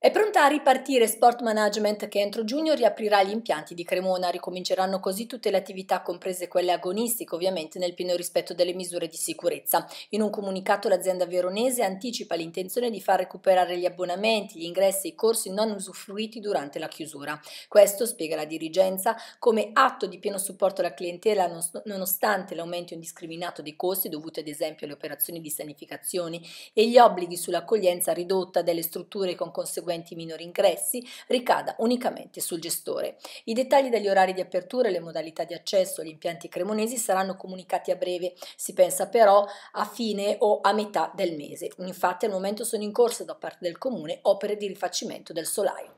È pronta a ripartire Sport Management che entro giugno riaprirà gli impianti di Cremona. Ricominceranno così tutte le attività, comprese quelle agonistiche, ovviamente nel pieno rispetto delle misure di sicurezza. In un comunicato l'azienda veronese anticipa l'intenzione di far recuperare gli abbonamenti, gli ingressi e i corsi non usufruiti durante la chiusura. Questo, spiega la dirigenza, come atto di pieno supporto alla clientela nonostante l'aumento indiscriminato dei costi dovuti ad esempio alle operazioni di sanificazione e gli obblighi sull'accoglienza ridotta delle strutture con conseguenze conseguenti minori ingressi ricada unicamente sul gestore. I dettagli degli orari di apertura e le modalità di accesso agli impianti cremonesi saranno comunicati a breve, si pensa però a fine o a metà del mese. Infatti al momento sono in corso da parte del comune opere di rifacimento del solaio.